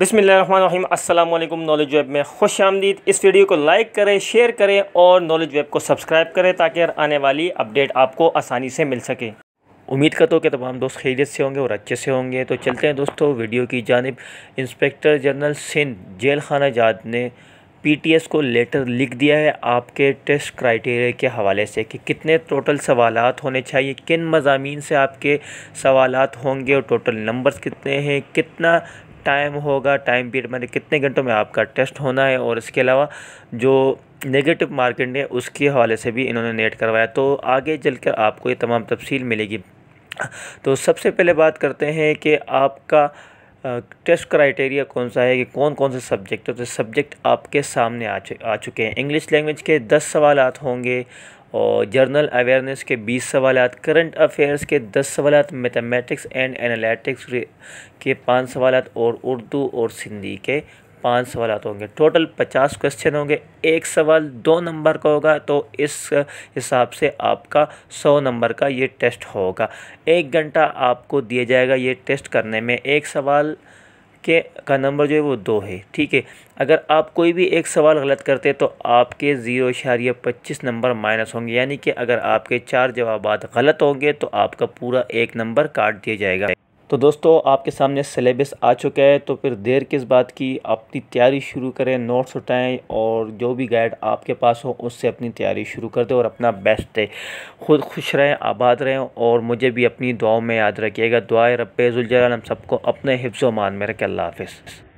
अस्सलाम अल्लाम knowledge web में खुश आमदीद इस वीडियो को लाइक करें शेयर करें और नॉलेज वेब को सब्सक्राइब करें ताकि आने वाली अपडेट आपको आसानी से मिल सके उम्मीद करता हूँ कि तमाम दोस्त खैरियत से होंगे और अच्छे से होंगे तो चलते हैं दोस्तों वीडियो की जानब इंस्पेक्टर जनरल सिंध जेल खाना जात ने एस को लेटर लिख दिया है आपके टेस्ट क्राइटेरिया के हवाले से कि कितने टोटल सवाल होने चाहिए किन मजामी से आपके सवाल होंगे और टोटल नंबर्स कितने हैं कितना टाइम होगा टाइम पीरियड मैंने कितने घंटों में आपका टेस्ट होना है और इसके अलावा जो नेगेटिव मार्किंग है उसके हवाले से भी इन्होंने नेट करवाया तो आगे चलकर आपको ये तमाम तफसील मिलेगी तो सबसे पहले बात करते हैं कि आपका टेस्ट क्राइटेरिया कौन सा है कि कौन कौन से सब्जेक्ट तो सब्जेक्ट आपके सामने आ, चु, आ चुके हैं इंग्लिश लैंग्वेज के दस सवाल होंगे और जर्नल अवेयरनेस के 20 सवाल करंट अफेयर्स के 10 सवाल मैथमेटिक्स एंड एनालिटिक्स के पाँच सवाल और उर्दू और सिंधी के पाँच सवाल होंगे टोटल पचास क्वेश्चन होंगे एक सवाल दो नंबर का होगा तो इस हिसाब से आपका सौ नंबर का ये टेस्ट होगा एक घंटा आपको दिया जाएगा ये टेस्ट करने में एक सवाल के का नंबर जो है वो दो है ठीक है अगर आप कोई भी एक सवाल गलत करते तो आपके ज़ीरो इशारिया पच्चीस नंबर माइनस होंगे यानी कि अगर आपके चार जवाब गलत होंगे तो आपका पूरा एक नंबर काट दिया जाएगा तो दोस्तों आपके सामने सिलेबस आ चुका है तो फिर देर किस बात की अपनी तैयारी शुरू करें नोट्स उठाएं और जो भी गाइड आपके पास हो उससे अपनी तैयारी शुरू कर दें और अपना बेस्ट दें खुद खुश रहें आबाद रहें और मुझे भी अपनी दुआओं में याद रखिएगा दुआ रब्बे हम सबको अपने हिफ्ज़ मान में रखें अल्लाह हाफिज़